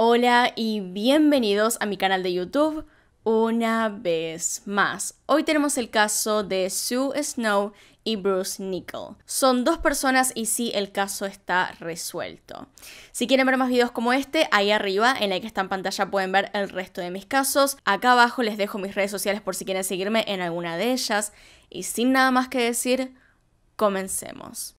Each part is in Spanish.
Hola y bienvenidos a mi canal de YouTube una vez más. Hoy tenemos el caso de Sue Snow y Bruce Nickel. Son dos personas y sí, el caso está resuelto. Si quieren ver más videos como este, ahí arriba en la que está en pantalla pueden ver el resto de mis casos. Acá abajo les dejo mis redes sociales por si quieren seguirme en alguna de ellas. Y sin nada más que decir, comencemos.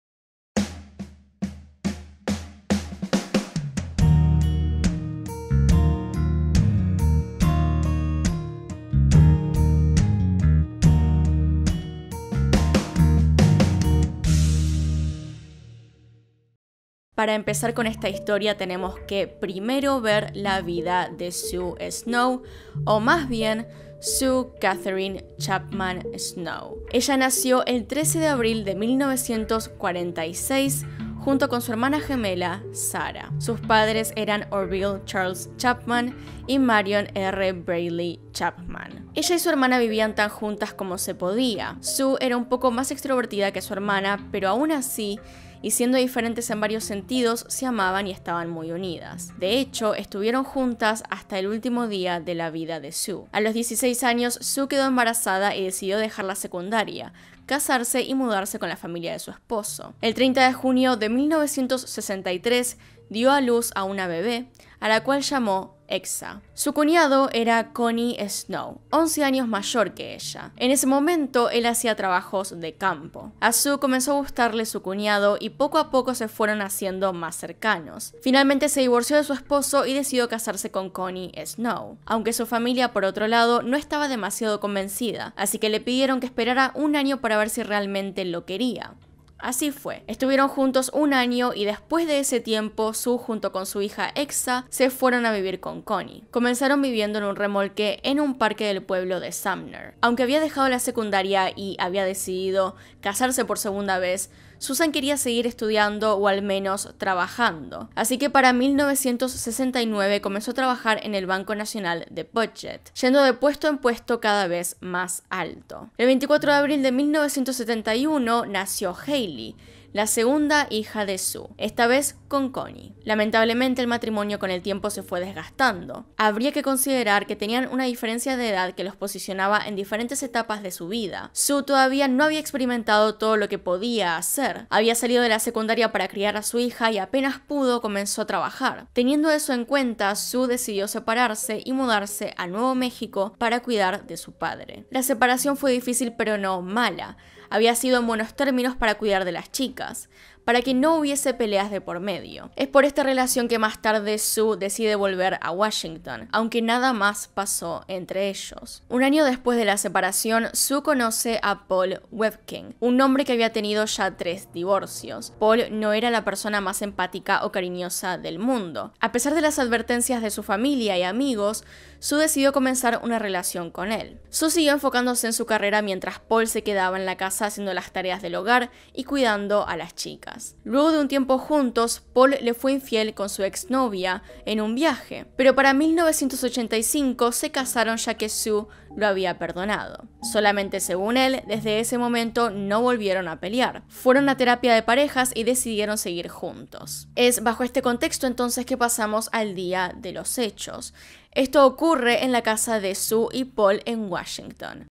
Para empezar con esta historia tenemos que primero ver la vida de Sue Snow, o más bien Sue Catherine Chapman Snow. Ella nació el 13 de abril de 1946 junto con su hermana gemela, Sara. Sus padres eran Orville Charles Chapman y Marion R. Brayley Chapman. Ella y su hermana vivían tan juntas como se podía. Sue era un poco más extrovertida que su hermana, pero aún así y siendo diferentes en varios sentidos, se amaban y estaban muy unidas. De hecho, estuvieron juntas hasta el último día de la vida de Sue. A los 16 años, Sue quedó embarazada y decidió dejar la secundaria, casarse y mudarse con la familia de su esposo. El 30 de junio de 1963 dio a luz a una bebé, a la cual llamó Exa. Su cuñado era Connie Snow, 11 años mayor que ella. En ese momento él hacía trabajos de campo. A Sue comenzó a gustarle su cuñado y poco a poco se fueron haciendo más cercanos. Finalmente se divorció de su esposo y decidió casarse con Connie Snow, aunque su familia por otro lado no estaba demasiado convencida, así que le pidieron que esperara un año para ver si realmente lo quería. Así fue. Estuvieron juntos un año y después de ese tiempo, Sue junto con su hija Exa se fueron a vivir con Connie. Comenzaron viviendo en un remolque en un parque del pueblo de Sumner. Aunque había dejado la secundaria y había decidido casarse por segunda vez, Susan quería seguir estudiando o al menos trabajando. Así que para 1969 comenzó a trabajar en el Banco Nacional de Budget, yendo de puesto en puesto cada vez más alto. El 24 de abril de 1971 nació Haley la segunda hija de Su, esta vez con Connie. Lamentablemente el matrimonio con el tiempo se fue desgastando. Habría que considerar que tenían una diferencia de edad que los posicionaba en diferentes etapas de su vida. Su todavía no había experimentado todo lo que podía hacer. Había salido de la secundaria para criar a su hija y apenas pudo comenzó a trabajar. Teniendo eso en cuenta, Su decidió separarse y mudarse a Nuevo México para cuidar de su padre. La separación fue difícil pero no mala había sido en buenos términos para cuidar de las chicas, para que no hubiese peleas de por medio. Es por esta relación que más tarde Sue decide volver a Washington, aunque nada más pasó entre ellos. Un año después de la separación, Sue conoce a Paul Webkin, un hombre que había tenido ya tres divorcios. Paul no era la persona más empática o cariñosa del mundo. A pesar de las advertencias de su familia y amigos, Sue decidió comenzar una relación con él. Sue siguió enfocándose en su carrera mientras Paul se quedaba en la casa haciendo las tareas del hogar y cuidando a las chicas. Luego de un tiempo juntos, Paul le fue infiel con su exnovia en un viaje, pero para 1985 se casaron ya que Sue lo había perdonado. Solamente según él, desde ese momento no volvieron a pelear. Fueron a terapia de parejas y decidieron seguir juntos. Es bajo este contexto entonces que pasamos al día de los hechos. Esto ocurre en la casa de Sue y Paul en Washington.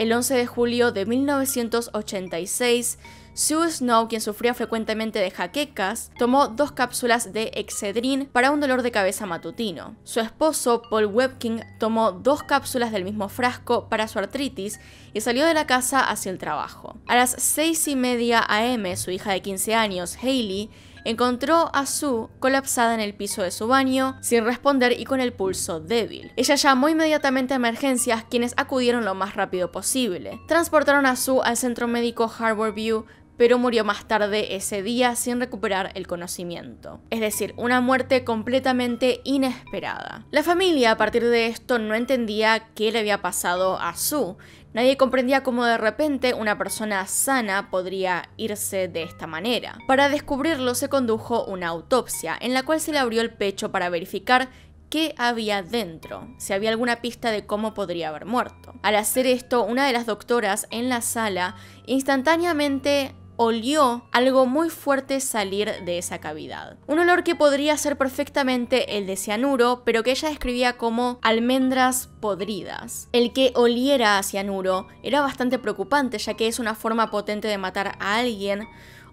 El 11 de julio de 1986, Sue Snow, quien sufría frecuentemente de jaquecas, tomó dos cápsulas de Excedrin para un dolor de cabeza matutino. Su esposo, Paul Webkin, tomó dos cápsulas del mismo frasco para su artritis y salió de la casa hacia el trabajo. A las 6 y media am, su hija de 15 años, Hailey, Encontró a Sue colapsada en el piso de su baño, sin responder y con el pulso débil. Ella llamó inmediatamente a emergencias, quienes acudieron lo más rápido posible. Transportaron a Su al centro médico Harborview, pero murió más tarde ese día sin recuperar el conocimiento. Es decir, una muerte completamente inesperada. La familia a partir de esto no entendía qué le había pasado a Sue, Nadie comprendía cómo de repente una persona sana podría irse de esta manera. Para descubrirlo se condujo una autopsia, en la cual se le abrió el pecho para verificar qué había dentro, si había alguna pista de cómo podría haber muerto. Al hacer esto, una de las doctoras en la sala instantáneamente olió algo muy fuerte salir de esa cavidad. Un olor que podría ser perfectamente el de cianuro, pero que ella describía como almendras podridas. El que oliera a cianuro era bastante preocupante, ya que es una forma potente de matar a alguien,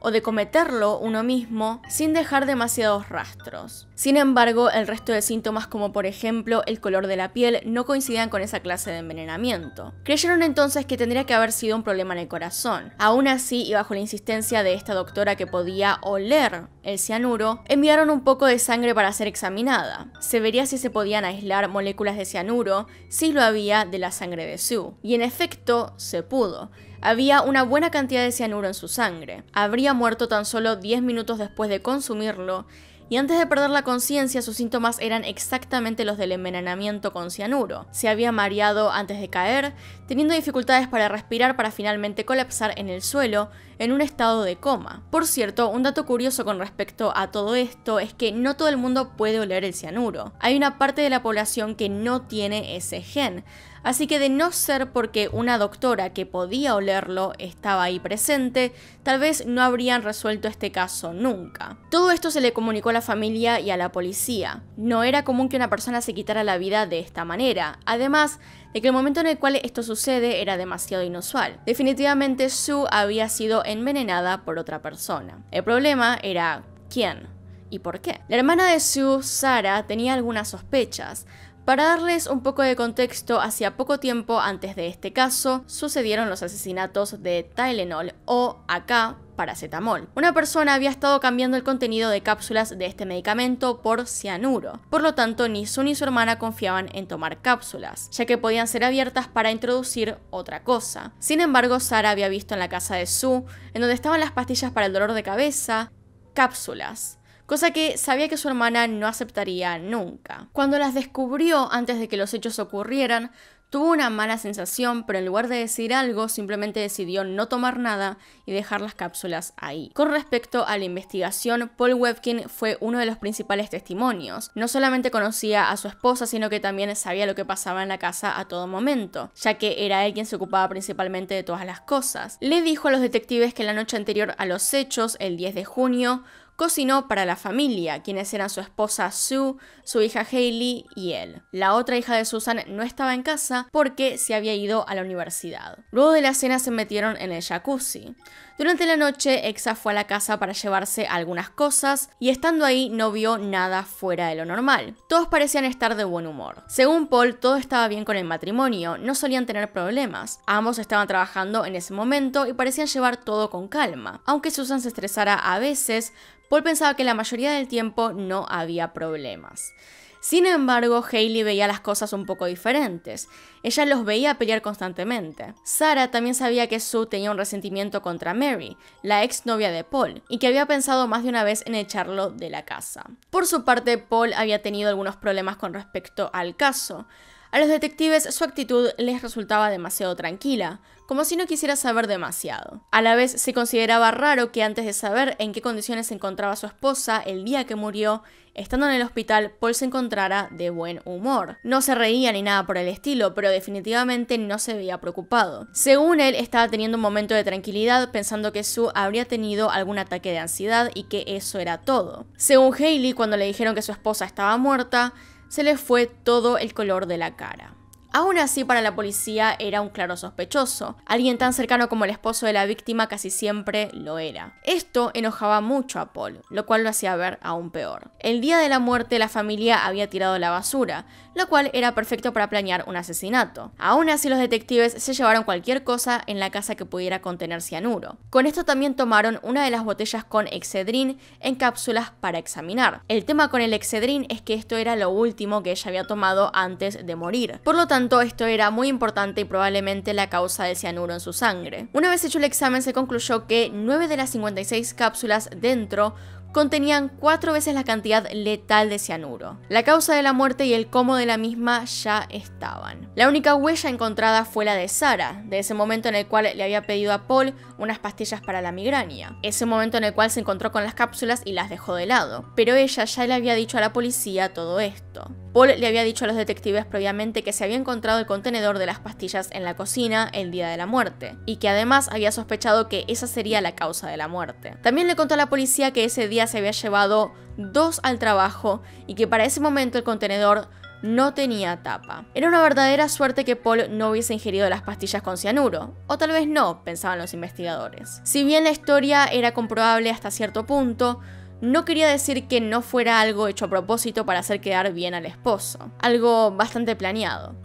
o de cometerlo uno mismo sin dejar demasiados rastros. Sin embargo, el resto de síntomas como por ejemplo el color de la piel no coincidían con esa clase de envenenamiento. Creyeron entonces que tendría que haber sido un problema en el corazón. Aún así, y bajo la insistencia de esta doctora que podía oler el cianuro, enviaron un poco de sangre para ser examinada. Se vería si se podían aislar moléculas de cianuro, si lo había, de la sangre de Sue. Y en efecto, se pudo. Había una buena cantidad de cianuro en su sangre. Habría muerto tan solo 10 minutos después de consumirlo y antes de perder la conciencia sus síntomas eran exactamente los del envenenamiento con cianuro. Se había mareado antes de caer, teniendo dificultades para respirar para finalmente colapsar en el suelo en un estado de coma. Por cierto, un dato curioso con respecto a todo esto es que no todo el mundo puede oler el cianuro. Hay una parte de la población que no tiene ese gen, así que de no ser porque una doctora que podía olerlo estaba ahí presente, tal vez no habrían resuelto este caso nunca. Todo esto se le comunicó a la familia y a la policía. No era común que una persona se quitara la vida de esta manera. Además, que el momento en el cual esto sucede era demasiado inusual. Definitivamente Sue había sido envenenada por otra persona. El problema era quién y por qué. La hermana de Sue, Sara, tenía algunas sospechas, para darles un poco de contexto, hacía poco tiempo antes de este caso sucedieron los asesinatos de Tylenol o acá paracetamol. Una persona había estado cambiando el contenido de cápsulas de este medicamento por cianuro, por lo tanto ni su ni su hermana confiaban en tomar cápsulas, ya que podían ser abiertas para introducir otra cosa. Sin embargo, Sara había visto en la casa de Su, en donde estaban las pastillas para el dolor de cabeza, cápsulas cosa que sabía que su hermana no aceptaría nunca. Cuando las descubrió antes de que los hechos ocurrieran, Tuvo una mala sensación, pero en lugar de decir algo, simplemente decidió no tomar nada y dejar las cápsulas ahí. Con respecto a la investigación, Paul Webkin fue uno de los principales testimonios. No solamente conocía a su esposa, sino que también sabía lo que pasaba en la casa a todo momento, ya que era él quien se ocupaba principalmente de todas las cosas. Le dijo a los detectives que la noche anterior a los hechos, el 10 de junio, Cocinó para la familia, quienes eran su esposa Sue, su hija Hailey y él. La otra hija de Susan no estaba en casa porque se había ido a la universidad. Luego de la cena se metieron en el jacuzzi. Durante la noche, Exa fue a la casa para llevarse algunas cosas y estando ahí no vio nada fuera de lo normal. Todos parecían estar de buen humor. Según Paul, todo estaba bien con el matrimonio, no solían tener problemas. Ambos estaban trabajando en ese momento y parecían llevar todo con calma. Aunque Susan se estresara a veces, Paul pensaba que la mayoría del tiempo no había problemas. Sin embargo, Haley veía las cosas un poco diferentes. Ella los veía pelear constantemente. Sara también sabía que Sue tenía un resentimiento contra Mary, la exnovia de Paul, y que había pensado más de una vez en echarlo de la casa. Por su parte, Paul había tenido algunos problemas con respecto al caso. A los detectives su actitud les resultaba demasiado tranquila, como si no quisiera saber demasiado. A la vez se consideraba raro que antes de saber en qué condiciones se encontraba su esposa el día que murió, estando en el hospital, Paul se encontrara de buen humor. No se reía ni nada por el estilo, pero definitivamente no se veía preocupado. Según él, estaba teniendo un momento de tranquilidad pensando que Sue habría tenido algún ataque de ansiedad y que eso era todo. Según Haley, cuando le dijeron que su esposa estaba muerta, se le fue todo el color de la cara. Aún así, para la policía era un claro sospechoso. Alguien tan cercano como el esposo de la víctima casi siempre lo era. Esto enojaba mucho a Paul, lo cual lo hacía ver aún peor. El día de la muerte la familia había tirado la basura, lo cual era perfecto para planear un asesinato. Aún así los detectives se llevaron cualquier cosa en la casa que pudiera contener cianuro. Con esto también tomaron una de las botellas con excedrin en cápsulas para examinar. El tema con el excedrin es que esto era lo último que ella había tomado antes de morir. Por lo tanto, esto era muy importante y probablemente la causa del cianuro en su sangre. Una vez hecho el examen se concluyó que 9 de las 56 cápsulas dentro contenían cuatro veces la cantidad letal de cianuro. La causa de la muerte y el cómo de la misma ya estaban. La única huella encontrada fue la de Sara, de ese momento en el cual le había pedido a Paul unas pastillas para la migraña, ese momento en el cual se encontró con las cápsulas y las dejó de lado, pero ella ya le había dicho a la policía todo esto. Paul le había dicho a los detectives previamente que se había encontrado el contenedor de las pastillas en la cocina el día de la muerte, y que además había sospechado que esa sería la causa de la muerte. También le contó a la policía que ese día se había llevado dos al trabajo y que para ese momento el contenedor no tenía tapa. Era una verdadera suerte que Paul no hubiese ingerido las pastillas con cianuro, o tal vez no, pensaban los investigadores. Si bien la historia era comprobable hasta cierto punto, no quería decir que no fuera algo hecho a propósito para hacer quedar bien al esposo, algo bastante planeado.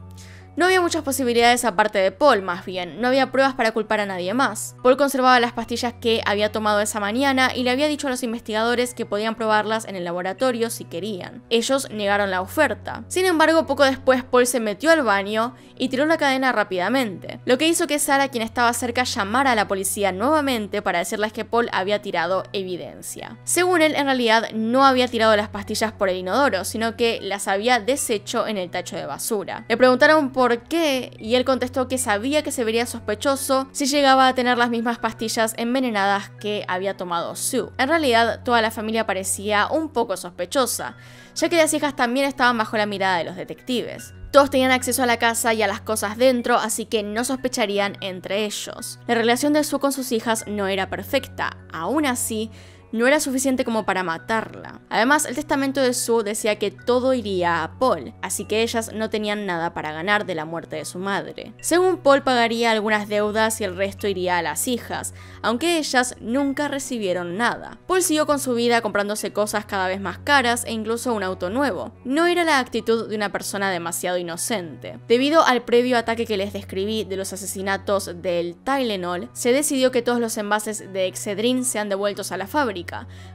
No había muchas posibilidades aparte de Paul, más bien, no había pruebas para culpar a nadie más. Paul conservaba las pastillas que había tomado esa mañana y le había dicho a los investigadores que podían probarlas en el laboratorio si querían. Ellos negaron la oferta. Sin embargo, poco después Paul se metió al baño y tiró la cadena rápidamente, lo que hizo que Sara, quien estaba cerca, llamara a la policía nuevamente para decirles que Paul había tirado evidencia. Según él, en realidad no había tirado las pastillas por el inodoro, sino que las había deshecho en el tacho de basura. Le preguntaron Paul por qué y él contestó que sabía que se vería sospechoso si llegaba a tener las mismas pastillas envenenadas que había tomado Sue. En realidad, toda la familia parecía un poco sospechosa, ya que las hijas también estaban bajo la mirada de los detectives. Todos tenían acceso a la casa y a las cosas dentro, así que no sospecharían entre ellos. La relación de Sue con sus hijas no era perfecta, aún así, no era suficiente como para matarla. Además, el testamento de Sue decía que todo iría a Paul, así que ellas no tenían nada para ganar de la muerte de su madre. Según Paul pagaría algunas deudas y el resto iría a las hijas, aunque ellas nunca recibieron nada. Paul siguió con su vida comprándose cosas cada vez más caras e incluso un auto nuevo. No era la actitud de una persona demasiado inocente. Debido al previo ataque que les describí de los asesinatos del Tylenol, se decidió que todos los envases de Excedrin sean devueltos a la fábrica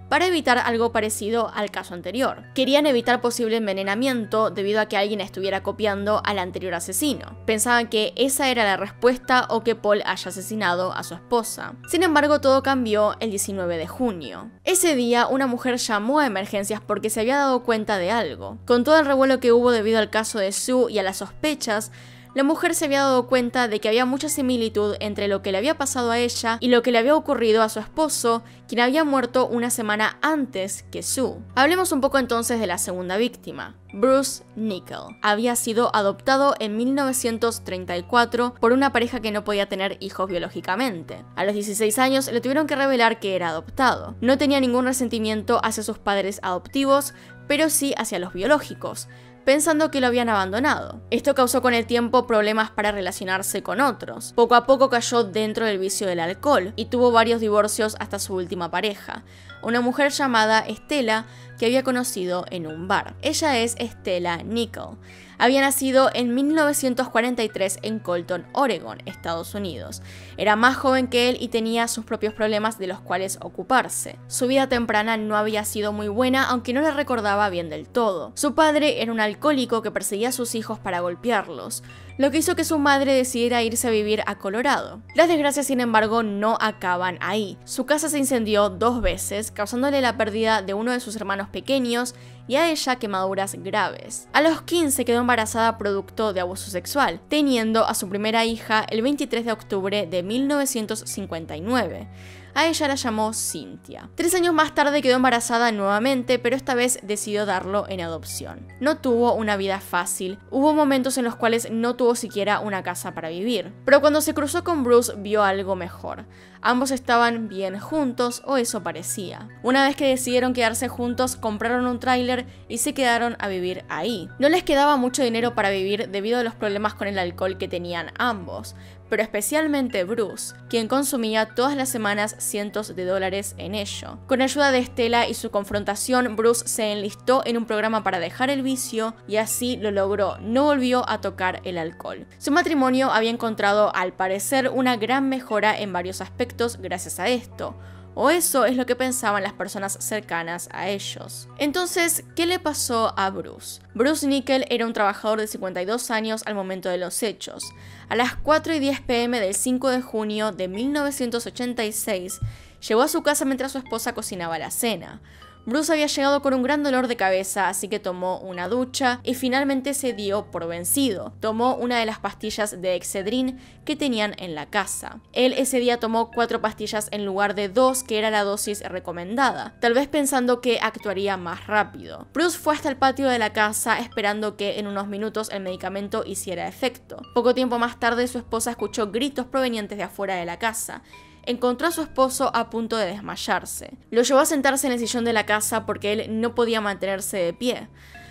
para evitar algo parecido al caso anterior. Querían evitar posible envenenamiento debido a que alguien estuviera copiando al anterior asesino. Pensaban que esa era la respuesta o que Paul haya asesinado a su esposa. Sin embargo, todo cambió el 19 de junio. Ese día, una mujer llamó a emergencias porque se había dado cuenta de algo. Con todo el revuelo que hubo debido al caso de Sue y a las sospechas, la mujer se había dado cuenta de que había mucha similitud entre lo que le había pasado a ella y lo que le había ocurrido a su esposo, quien había muerto una semana antes que Sue. Hablemos un poco entonces de la segunda víctima. Bruce Nickel. Había sido adoptado en 1934 por una pareja que no podía tener hijos biológicamente. A los 16 años le tuvieron que revelar que era adoptado. No tenía ningún resentimiento hacia sus padres adoptivos, pero sí hacia los biológicos pensando que lo habían abandonado. Esto causó con el tiempo problemas para relacionarse con otros. Poco a poco cayó dentro del vicio del alcohol y tuvo varios divorcios hasta su última pareja, una mujer llamada Estela, que había conocido en un bar. Ella es Stella Nicole. Había nacido en 1943 en Colton, Oregon, Estados Unidos. Era más joven que él y tenía sus propios problemas de los cuales ocuparse. Su vida temprana no había sido muy buena, aunque no la recordaba bien del todo. Su padre era un alcohólico que perseguía a sus hijos para golpearlos lo que hizo que su madre decidiera irse a vivir a Colorado. Las desgracias, sin embargo, no acaban ahí. Su casa se incendió dos veces, causándole la pérdida de uno de sus hermanos pequeños y a ella quemaduras graves. A los 15 quedó embarazada producto de abuso sexual, teniendo a su primera hija el 23 de octubre de 1959. A ella la llamó Cynthia. Tres años más tarde quedó embarazada nuevamente, pero esta vez decidió darlo en adopción. No tuvo una vida fácil, hubo momentos en los cuales no tuvo siquiera una casa para vivir, pero cuando se cruzó con Bruce vio algo mejor. Ambos estaban bien juntos, o eso parecía. Una vez que decidieron quedarse juntos, compraron un tráiler y se quedaron a vivir ahí. No les quedaba mucho dinero para vivir debido a los problemas con el alcohol que tenían ambos, pero especialmente Bruce, quien consumía todas las semanas cientos de dólares en ello. Con ayuda de Estela y su confrontación, Bruce se enlistó en un programa para dejar el vicio y así lo logró, no volvió a tocar el alcohol. Su matrimonio había encontrado al parecer una gran mejora en varios aspectos gracias a esto o eso es lo que pensaban las personas cercanas a ellos. Entonces, ¿qué le pasó a Bruce? Bruce Nickel era un trabajador de 52 años al momento de los hechos. A las 4 y 10 pm del 5 de junio de 1986, llegó a su casa mientras su esposa cocinaba la cena. Bruce había llegado con un gran dolor de cabeza, así que tomó una ducha y finalmente se dio por vencido. Tomó una de las pastillas de Excedrin que tenían en la casa. Él ese día tomó cuatro pastillas en lugar de dos, que era la dosis recomendada, tal vez pensando que actuaría más rápido. Bruce fue hasta el patio de la casa esperando que en unos minutos el medicamento hiciera efecto. Poco tiempo más tarde su esposa escuchó gritos provenientes de afuera de la casa encontró a su esposo a punto de desmayarse. Lo llevó a sentarse en el sillón de la casa porque él no podía mantenerse de pie.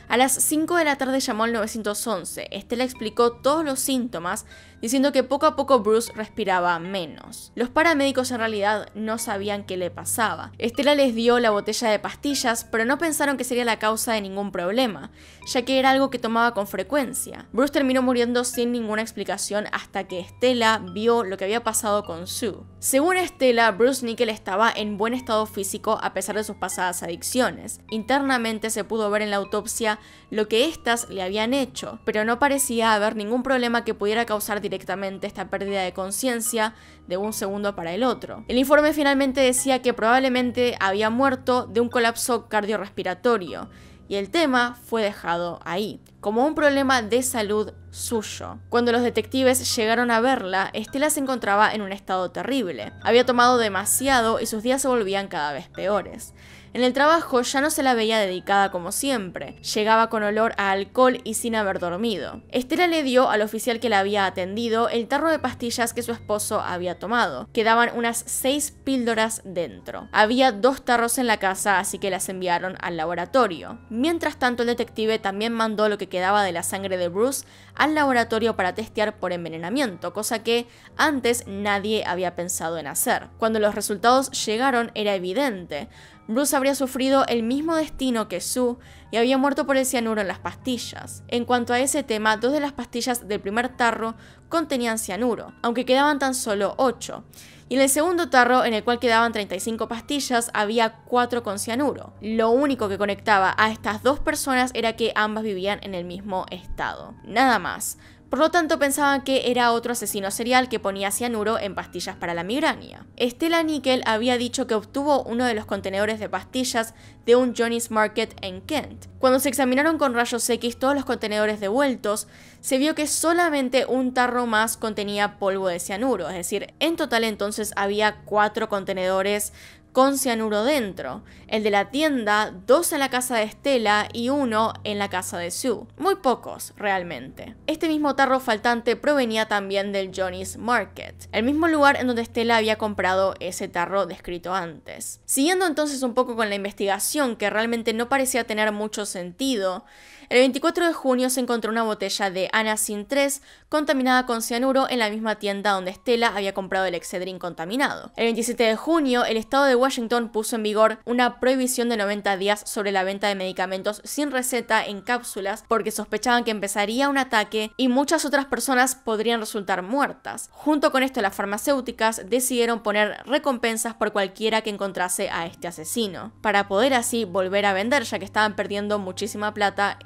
A las 5 de la tarde llamó al 911. Este le explicó todos los síntomas, diciendo que poco a poco Bruce respiraba menos. Los paramédicos en realidad no sabían qué le pasaba. Estela les dio la botella de pastillas, pero no pensaron que sería la causa de ningún problema, ya que era algo que tomaba con frecuencia. Bruce terminó muriendo sin ninguna explicación hasta que Estela vio lo que había pasado con Sue. Según Estela, Bruce Nickel estaba en buen estado físico a pesar de sus pasadas adicciones. Internamente se pudo ver en la autopsia lo que éstas le habían hecho, pero no parecía haber ningún problema que pudiera causar directamente esta pérdida de conciencia de un segundo para el otro. El informe finalmente decía que probablemente había muerto de un colapso cardiorrespiratorio y el tema fue dejado ahí, como un problema de salud suyo. Cuando los detectives llegaron a verla, Estela se encontraba en un estado terrible. Había tomado demasiado y sus días se volvían cada vez peores. En el trabajo ya no se la veía dedicada como siempre, llegaba con olor a alcohol y sin haber dormido. Estela le dio al oficial que la había atendido el tarro de pastillas que su esposo había tomado. Quedaban unas seis píldoras dentro. Había dos tarros en la casa, así que las enviaron al laboratorio. Mientras tanto, el detective también mandó lo que quedaba de la sangre de Bruce al laboratorio para testear por envenenamiento, cosa que antes nadie había pensado en hacer. Cuando los resultados llegaron era evidente. Bruce habría sufrido el mismo destino que Sue y había muerto por el cianuro en las pastillas. En cuanto a ese tema, dos de las pastillas del primer tarro contenían cianuro, aunque quedaban tan solo 8. Y en el segundo tarro, en el cual quedaban 35 pastillas, había cuatro con cianuro. Lo único que conectaba a estas dos personas era que ambas vivían en el mismo estado. Nada más. Por lo tanto, pensaban que era otro asesino serial que ponía cianuro en pastillas para la migraña. Estela Nickel había dicho que obtuvo uno de los contenedores de pastillas de un Johnny's Market en Kent. Cuando se examinaron con rayos X todos los contenedores devueltos, se vio que solamente un tarro más contenía polvo de cianuro, es decir, en total entonces había cuatro contenedores con cianuro dentro, el de la tienda, dos en la casa de Estela y uno en la casa de Sue. Muy pocos, realmente. Este mismo tarro faltante provenía también del Johnny's Market, el mismo lugar en donde Estela había comprado ese tarro descrito antes. Siguiendo entonces un poco con la investigación, que realmente no parecía tener mucho sentido, el 24 de junio se encontró una botella de Anacin 3 contaminada con cianuro en la misma tienda donde Estela había comprado el excedrin contaminado. El 27 de junio, el estado de Washington puso en vigor una prohibición de 90 días sobre la venta de medicamentos sin receta en cápsulas porque sospechaban que empezaría un ataque y muchas otras personas podrían resultar muertas. Junto con esto, las farmacéuticas decidieron poner recompensas por cualquiera que encontrase a este asesino, para poder así volver a vender ya que estaban perdiendo muchísima plata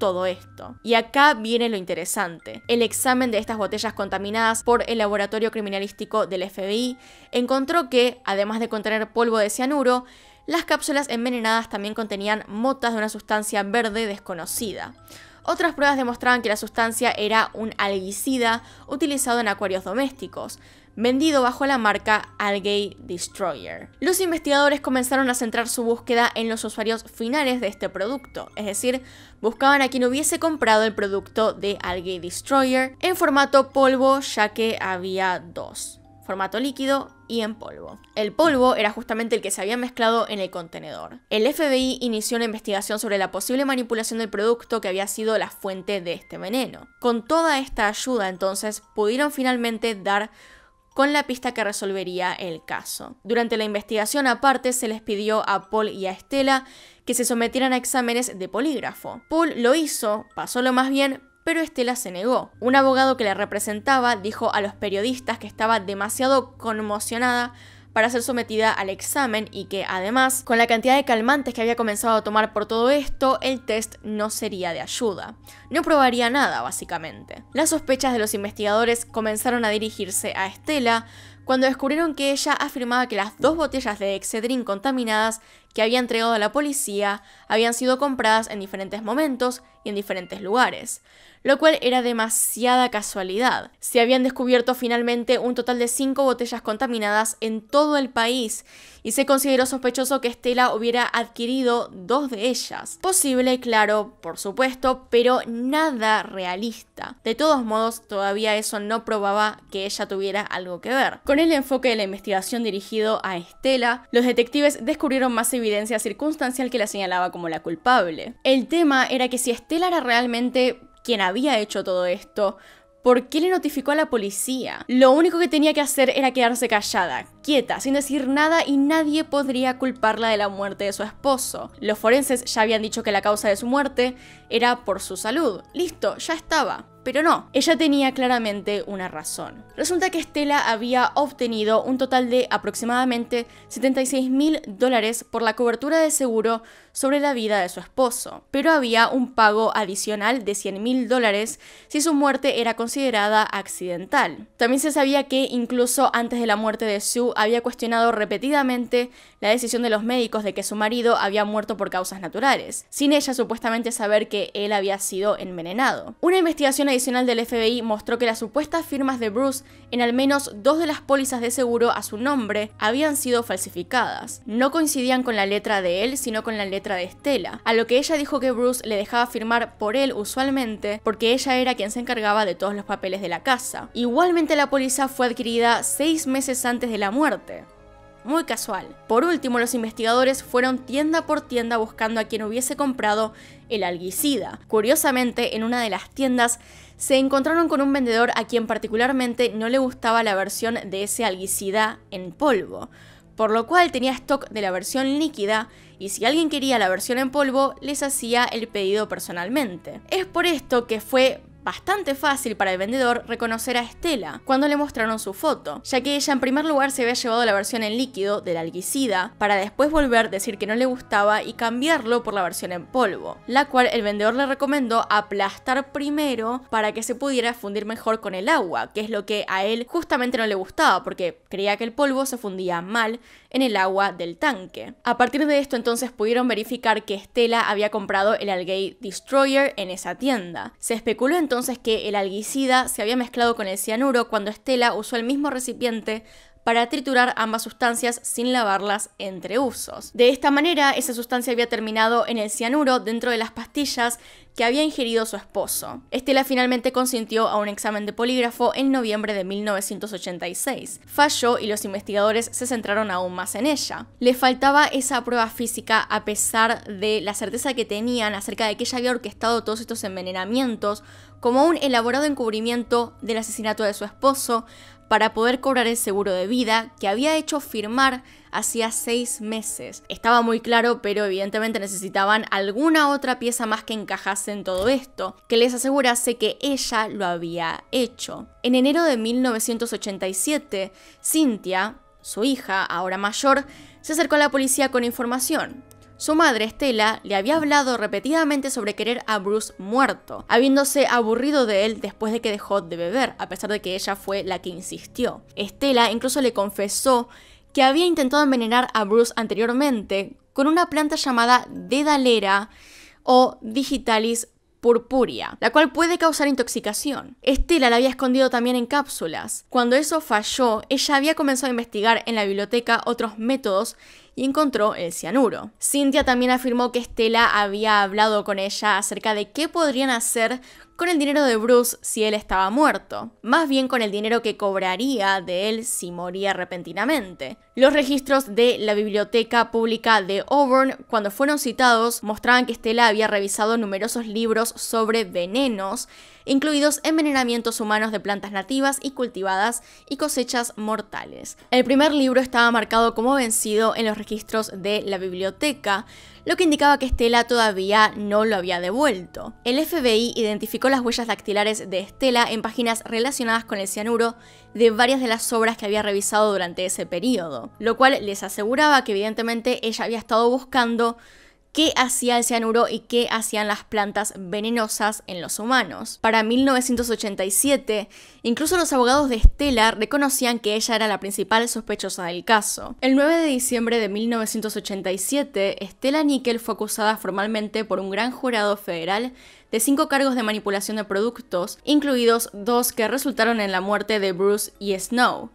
todo esto. Y acá viene lo interesante. El examen de estas botellas contaminadas por el laboratorio criminalístico del FBI encontró que, además de contener polvo de cianuro, las cápsulas envenenadas también contenían motas de una sustancia verde desconocida. Otras pruebas demostraban que la sustancia era un alguicida utilizado en acuarios domésticos, vendido bajo la marca Algae Destroyer. Los investigadores comenzaron a centrar su búsqueda en los usuarios finales de este producto, es decir, buscaban a quien hubiese comprado el producto de Algae Destroyer en formato polvo ya que había dos, formato líquido y en polvo. El polvo era justamente el que se había mezclado en el contenedor. El FBI inició una investigación sobre la posible manipulación del producto que había sido la fuente de este veneno. Con toda esta ayuda entonces pudieron finalmente dar con la pista que resolvería el caso. Durante la investigación aparte se les pidió a Paul y a Estela que se sometieran a exámenes de polígrafo. Paul lo hizo, pasó lo más bien, pero Estela se negó. Un abogado que la representaba dijo a los periodistas que estaba demasiado conmocionada para ser sometida al examen y que además, con la cantidad de calmantes que había comenzado a tomar por todo esto, el test no sería de ayuda. No probaría nada, básicamente. Las sospechas de los investigadores comenzaron a dirigirse a Estela, cuando descubrieron que ella afirmaba que las dos botellas de Excedrin contaminadas que había entregado a la policía habían sido compradas en diferentes momentos y en diferentes lugares lo cual era demasiada casualidad. Se habían descubierto finalmente un total de cinco botellas contaminadas en todo el país y se consideró sospechoso que Estela hubiera adquirido dos de ellas. Posible, claro, por supuesto, pero nada realista. De todos modos, todavía eso no probaba que ella tuviera algo que ver. Con el enfoque de la investigación dirigido a Estela, los detectives descubrieron más evidencia circunstancial que la señalaba como la culpable. El tema era que si Estela era realmente había hecho todo esto, ¿Por qué le notificó a la policía? Lo único que tenía que hacer era quedarse callada, quieta, sin decir nada y nadie podría culparla de la muerte de su esposo. Los forenses ya habían dicho que la causa de su muerte era por su salud. Listo, ya estaba. Pero no, ella tenía claramente una razón. Resulta que Estela había obtenido un total de aproximadamente 76.000 mil dólares por la cobertura de seguro sobre la vida de su esposo, pero había un pago adicional de 100 mil dólares si su muerte era considerada accidental. También se sabía que incluso antes de la muerte de Sue había cuestionado repetidamente la decisión de los médicos de que su marido había muerto por causas naturales, sin ella supuestamente saber que él había sido envenenado. Una investigación adicional del FBI mostró que las supuestas firmas de Bruce en al menos dos de las pólizas de seguro a su nombre habían sido falsificadas. No coincidían con la letra de él, sino con la letra de Estela, a lo que ella dijo que Bruce le dejaba firmar por él usualmente porque ella era quien se encargaba de todos los papeles de la casa. Igualmente la póliza fue adquirida seis meses antes de la muerte muy casual. Por último, los investigadores fueron tienda por tienda buscando a quien hubiese comprado el alguicida. Curiosamente, en una de las tiendas se encontraron con un vendedor a quien particularmente no le gustaba la versión de ese alguicida en polvo, por lo cual tenía stock de la versión líquida y si alguien quería la versión en polvo les hacía el pedido personalmente. Es por esto que fue bastante fácil para el vendedor reconocer a Estela cuando le mostraron su foto, ya que ella en primer lugar se había llevado la versión en líquido del alguicida para después volver a decir que no le gustaba y cambiarlo por la versión en polvo, la cual el vendedor le recomendó aplastar primero para que se pudiera fundir mejor con el agua, que es lo que a él justamente no le gustaba porque creía que el polvo se fundía mal en el agua del tanque. A partir de esto entonces pudieron verificar que Estela había comprado el Algae Destroyer en esa tienda. Se especuló entonces que el alguicida se había mezclado con el cianuro cuando Estela usó el mismo recipiente para triturar ambas sustancias sin lavarlas entre usos. De esta manera, esa sustancia había terminado en el cianuro dentro de las pastillas que había ingerido su esposo. Estela finalmente consintió a un examen de polígrafo en noviembre de 1986. Falló y los investigadores se centraron aún más en ella. Le faltaba esa prueba física a pesar de la certeza que tenían acerca de que ella había orquestado todos estos envenenamientos como un elaborado encubrimiento del asesinato de su esposo para poder cobrar el seguro de vida que había hecho firmar hacía seis meses. Estaba muy claro, pero evidentemente necesitaban alguna otra pieza más que encajase en todo esto, que les asegurase que ella lo había hecho. En enero de 1987, Cynthia, su hija, ahora mayor, se acercó a la policía con información. Su madre, Estela, le había hablado repetidamente sobre querer a Bruce muerto, habiéndose aburrido de él después de que dejó de beber, a pesar de que ella fue la que insistió. Estela incluso le confesó que había intentado envenenar a Bruce anteriormente con una planta llamada Dedalera o Digitalis purpurea, la cual puede causar intoxicación. Estela la había escondido también en cápsulas. Cuando eso falló, ella había comenzado a investigar en la biblioteca otros métodos encontró el cianuro. Cynthia también afirmó que Estela había hablado con ella acerca de qué podrían hacer con el dinero de Bruce si él estaba muerto, más bien con el dinero que cobraría de él si moría repentinamente. Los registros de la Biblioteca Pública de Auburn, cuando fueron citados, mostraban que Stella había revisado numerosos libros sobre venenos, incluidos envenenamientos humanos de plantas nativas y cultivadas y cosechas mortales. El primer libro estaba marcado como vencido en los registros de la biblioteca, lo que indicaba que Estela todavía no lo había devuelto. El FBI identificó las huellas dactilares de Estela en páginas relacionadas con el cianuro de varias de las obras que había revisado durante ese periodo, lo cual les aseguraba que evidentemente ella había estado buscando qué hacía el cianuro y qué hacían las plantas venenosas en los humanos. Para 1987, incluso los abogados de Stella reconocían que ella era la principal sospechosa del caso. El 9 de diciembre de 1987, Estela Nickel fue acusada formalmente por un gran jurado federal de cinco cargos de manipulación de productos, incluidos dos que resultaron en la muerte de Bruce y Snow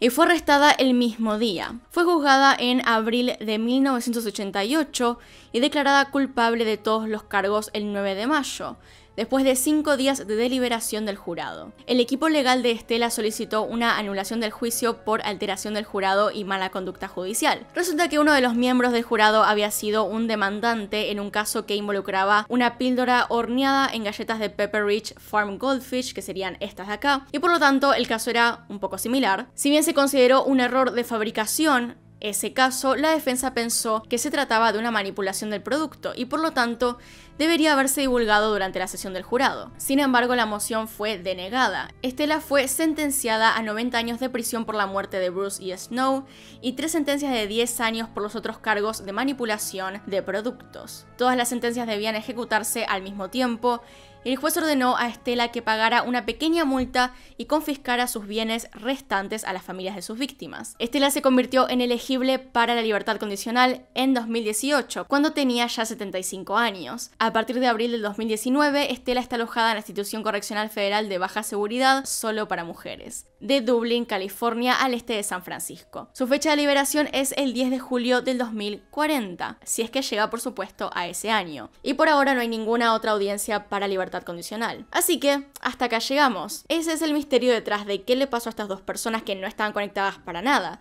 y fue arrestada el mismo día. Fue juzgada en abril de 1988 y declarada culpable de todos los cargos el 9 de mayo después de cinco días de deliberación del jurado. El equipo legal de Estela solicitó una anulación del juicio por alteración del jurado y mala conducta judicial. Resulta que uno de los miembros del jurado había sido un demandante en un caso que involucraba una píldora horneada en galletas de Pepperidge Farm Goldfish, que serían estas de acá, y por lo tanto el caso era un poco similar. Si bien se consideró un error de fabricación, ese caso, la defensa pensó que se trataba de una manipulación del producto y por lo tanto debería haberse divulgado durante la sesión del jurado. Sin embargo, la moción fue denegada. Estela fue sentenciada a 90 años de prisión por la muerte de Bruce y e. Snow y tres sentencias de 10 años por los otros cargos de manipulación de productos. Todas las sentencias debían ejecutarse al mismo tiempo el juez ordenó a Estela que pagara una pequeña multa y confiscara sus bienes restantes a las familias de sus víctimas. Estela se convirtió en elegible para la libertad condicional en 2018, cuando tenía ya 75 años. A partir de abril del 2019, Estela está alojada en la Institución Correccional Federal de Baja Seguridad solo para mujeres, de Dublín, California, al este de San Francisco. Su fecha de liberación es el 10 de julio del 2040, si es que llega por supuesto a ese año. Y por ahora no hay ninguna otra audiencia para libertad condicional. Así que, hasta acá llegamos. Ese es el misterio detrás de qué le pasó a estas dos personas que no estaban conectadas para nada.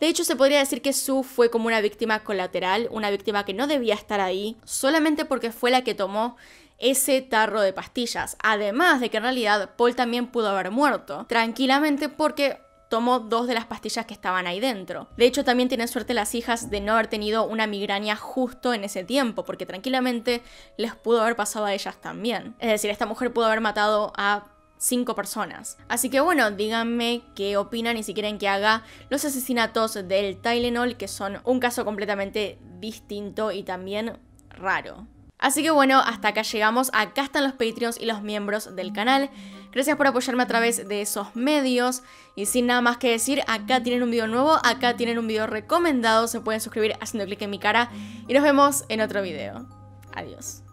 De hecho, se podría decir que Sue fue como una víctima colateral, una víctima que no debía estar ahí, solamente porque fue la que tomó ese tarro de pastillas. Además de que en realidad Paul también pudo haber muerto, tranquilamente porque tomó dos de las pastillas que estaban ahí dentro. De hecho, también tienen suerte las hijas de no haber tenido una migraña justo en ese tiempo, porque tranquilamente les pudo haber pasado a ellas también. Es decir, esta mujer pudo haber matado a cinco personas. Así que bueno, díganme qué opinan y si quieren que haga los asesinatos del Tylenol, que son un caso completamente distinto y también raro. Así que bueno, hasta acá llegamos. Acá están los Patreons y los miembros del canal. Gracias por apoyarme a través de esos medios. Y sin nada más que decir, acá tienen un video nuevo, acá tienen un video recomendado. Se pueden suscribir haciendo clic en mi cara. Y nos vemos en otro video. Adiós.